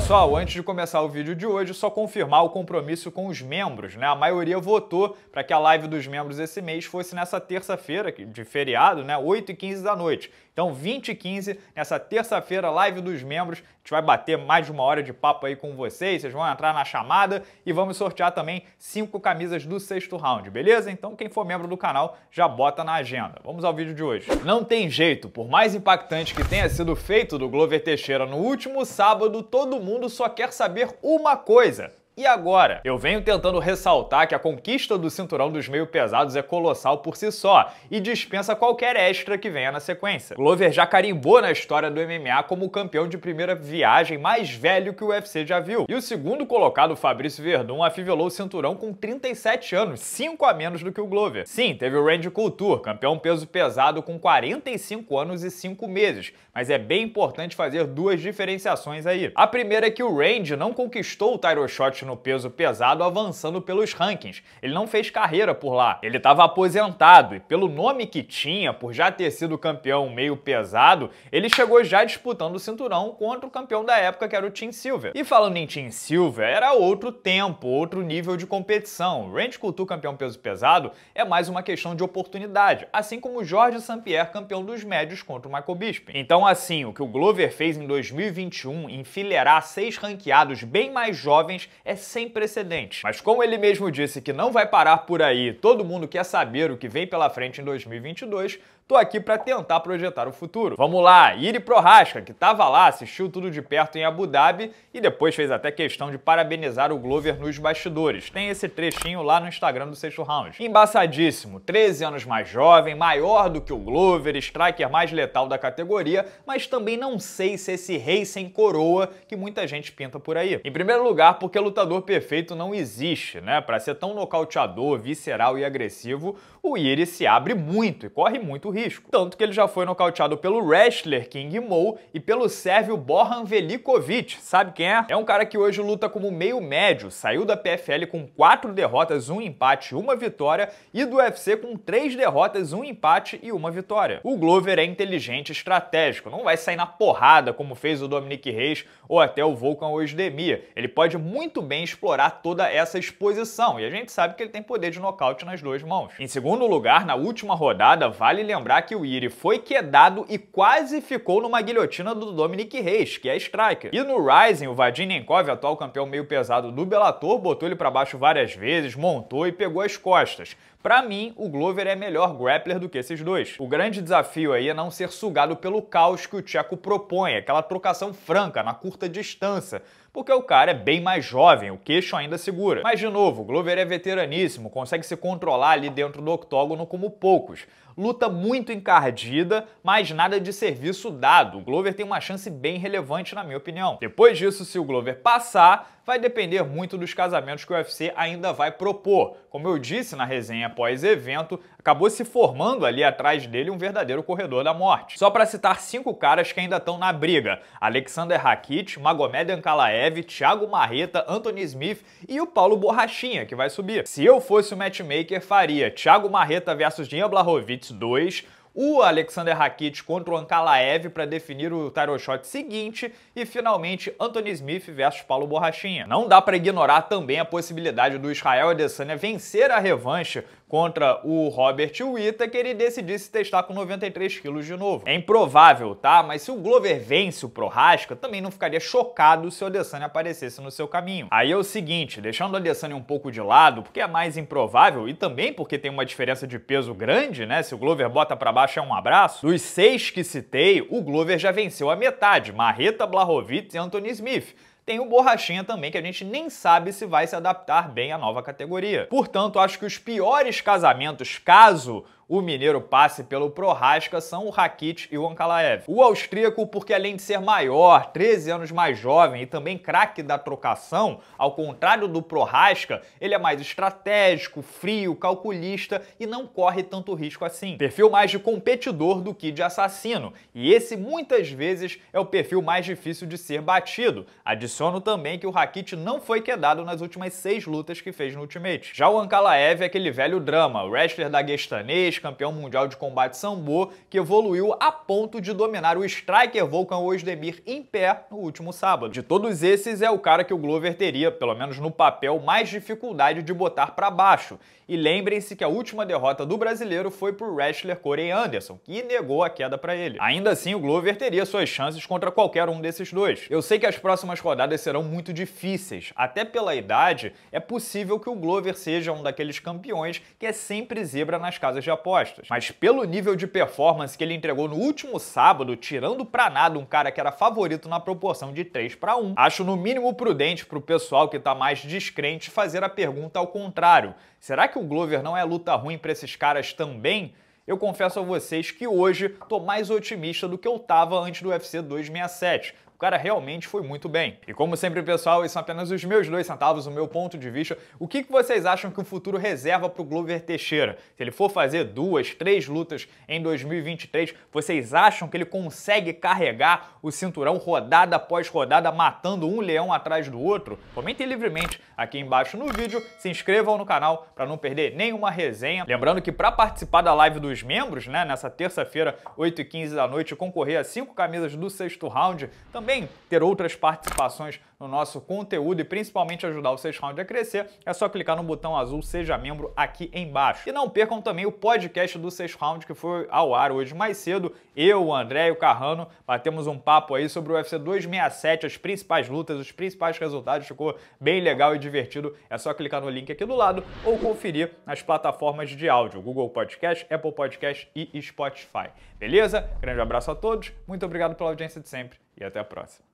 Pessoal, antes de começar o vídeo de hoje, só confirmar o compromisso com os membros, né? A maioria votou para que a live dos membros esse mês fosse nessa terça-feira de feriado, né? 8 e 15 da noite. Então, 20 e 15, nessa terça-feira, live dos membros. A gente vai bater mais de uma hora de papo aí com vocês. Vocês vão entrar na chamada e vamos sortear também cinco camisas do sexto round, beleza? Então, quem for membro do canal já bota na agenda. Vamos ao vídeo de hoje. Não tem jeito, por mais impactante que tenha sido feito do Glover Teixeira no último sábado, todo mundo mundo só quer saber uma coisa: e agora? Eu venho tentando ressaltar que a conquista do cinturão dos meio pesados é colossal por si só e dispensa qualquer extra que venha na sequência. Glover já carimbou na história do MMA como o campeão de primeira viagem mais velho que o UFC já viu. E o segundo colocado, Fabrício Verdun, afivelou o cinturão com 37 anos, 5 a menos do que o Glover. Sim, teve o Randy Couture, campeão peso pesado com 45 anos e 5 meses, mas é bem importante fazer duas diferenciações aí. A primeira é que o Randy não conquistou o title shot no no peso pesado avançando pelos rankings. Ele não fez carreira por lá, ele estava aposentado e pelo nome que tinha, por já ter sido campeão meio pesado, ele chegou já disputando o cinturão contra o campeão da época que era o Tim Silver. E falando em Tim Silver, era outro tempo, outro nível de competição. Randy Couture campeão peso pesado é mais uma questão de oportunidade, assim como Jorge St. campeão dos médios contra o Michael Bisping. Então assim, o que o Glover fez em 2021, enfileirar seis ranqueados bem mais jovens, é sem precedentes. Mas como ele mesmo disse que não vai parar por aí, todo mundo quer saber o que vem pela frente em 2022, tô aqui para tentar projetar o futuro. Vamos lá, Iri Prohaska, que tava lá, assistiu tudo de perto em Abu Dhabi e depois fez até questão de parabenizar o Glover nos bastidores. Tem esse trechinho lá no Instagram do Sexto Round. Embaçadíssimo, 13 anos mais jovem, maior do que o Glover, striker mais letal da categoria, mas também não sei se esse rei sem coroa que muita gente pinta por aí. Em primeiro lugar, porque lutador perfeito não existe, né? Para ser tão nocauteador, visceral e agressivo, o Iri se abre muito e corre muito risco risco. Tanto que ele já foi nocauteado pelo wrestler King Mo e pelo sérvio Borhan Velikovic. Sabe quem é? É um cara que hoje luta como meio médio, saiu da PFL com quatro derrotas, um empate e uma vitória, e do UFC com três derrotas, um empate e uma vitória. O Glover é inteligente e estratégico, não vai sair na porrada como fez o Dominic Reis ou até o Volkan Ozdemir. Ele pode muito bem explorar toda essa exposição, e a gente sabe que ele tem poder de nocaute nas duas mãos. Em segundo lugar, na última rodada, vale lembrar lembrar que o Iri foi quedado e quase ficou numa guilhotina do Dominic Reis, que é striker. E no Rising, o Vadim Nenkov, atual campeão meio pesado do Bellator, botou ele para baixo várias vezes, montou e pegou as costas. Para mim, o Glover é melhor grappler do que esses dois. O grande desafio aí é não ser sugado pelo caos que o Tcheco propõe, aquela trocação franca, na curta distância, porque o cara é bem mais jovem, o queixo ainda segura. Mas de novo, o Glover é veteraníssimo, consegue se controlar ali dentro do octógono como poucos luta muito encardida, mas nada de serviço dado. O Glover tem uma chance bem relevante, na minha opinião. Depois disso, se o Glover passar, vai depender muito dos casamentos que o UFC ainda vai propor. Como eu disse na resenha pós-evento, acabou se formando ali atrás dele um verdadeiro corredor da morte. Só para citar cinco caras que ainda estão na briga: Alexander Rakit, Magomed Ankalaev, Thiago Marreta, Anthony Smith e o Paulo Borrachinha, que vai subir. Se eu fosse o matchmaker, faria Thiago Marreta versus Jean Blachowicz 2, o Alexander Hakit contra o Ankalaev para definir o title shot seguinte e finalmente Anthony Smith versus Paulo Borrachinha. Não dá para ignorar também a possibilidade do Israel Adesanya vencer a revanche contra o Robert Whittaker e decidir se testar com 93 quilos de novo. É improvável, tá? Mas se o Glover vence o Prohaska, também não ficaria chocado se o Adesanya aparecesse no seu caminho. Aí é o seguinte, deixando o Adesanya um pouco de lado, porque é mais improvável e também porque tem uma diferença de peso grande, né? Se o Glover bota para abaixo é um abraço, dos seis que citei, o Glover já venceu a metade, Marreta, Blahovitz e Anthony Smith. Tem o Borrachinha também, que a gente nem sabe se vai se adaptar bem à nova categoria. Portanto, acho que os piores casamentos, caso o mineiro passe pelo Prohaska são o Rakit e o Ankalaev. O austríaco, porque além de ser maior, 13 anos mais jovem e também craque da trocação, ao contrário do Prohaska, ele é mais estratégico, frio, calculista e não corre tanto risco assim. Perfil mais de competidor do que de assassino, e esse muitas vezes é o perfil mais difícil de ser batido. Adiciono também que o Rakit não foi quedado nas últimas seis lutas que fez no Ultimate. Já o Ankalaev é aquele velho drama, o wrestler da daguestanês, ex-campeão mundial de combate sambo, que evoluiu a ponto de dominar o striker Volkan Ozdemir em pé no último sábado. De todos esses, é o cara que o Glover teria, pelo menos no papel, mais dificuldade de botar para baixo. E lembrem-se que a última derrota do brasileiro foi pro wrestler Corey Anderson, que negou a queda para ele. Ainda assim, o Glover teria suas chances contra qualquer um desses dois. Eu sei que as próximas rodadas serão muito difíceis, até pela idade, é possível que o Glover seja um daqueles campeões que é sempre zebra nas casas de aposta apostas. Mas pelo nível de performance que ele entregou no último sábado, tirando pra nada um cara que era favorito na proporção de 3 para 1, acho no mínimo prudente pro pessoal que tá mais descrente fazer a pergunta ao contrário. Será que o Glover não é luta ruim para esses caras também? Eu confesso a vocês que hoje tô mais otimista do que eu tava antes do UFC 267 cara realmente foi muito bem. E como sempre, pessoal, isso são apenas os meus dois centavos, o meu ponto de vista. O que vocês acham que o futuro reserva para o Glover Teixeira? Se ele for fazer duas, três lutas em 2023, vocês acham que ele consegue carregar o cinturão rodada após rodada, matando um leão atrás do outro? Comentem livremente aqui embaixo no vídeo, se inscrevam no canal para não perder nenhuma resenha. Lembrando que para participar da live dos membros, né, nessa terça-feira, 8h15 da noite, concorrer a cinco camisas do sexto round, também também ter outras participações no nosso conteúdo e principalmente ajudar o Seis Round a crescer, é só clicar no botão azul Seja Membro aqui embaixo. E não percam também o podcast do Seis Round que foi ao ar hoje mais cedo. Eu, o André e o Carrano batemos um papo aí sobre o UFC 267, as principais lutas, os principais resultados. Ficou bem legal e divertido. É só clicar no link aqui do lado ou conferir nas plataformas de áudio: Google Podcast, Apple Podcast e Spotify. Beleza? Grande abraço a todos, muito obrigado pela audiência de sempre e até a próxima.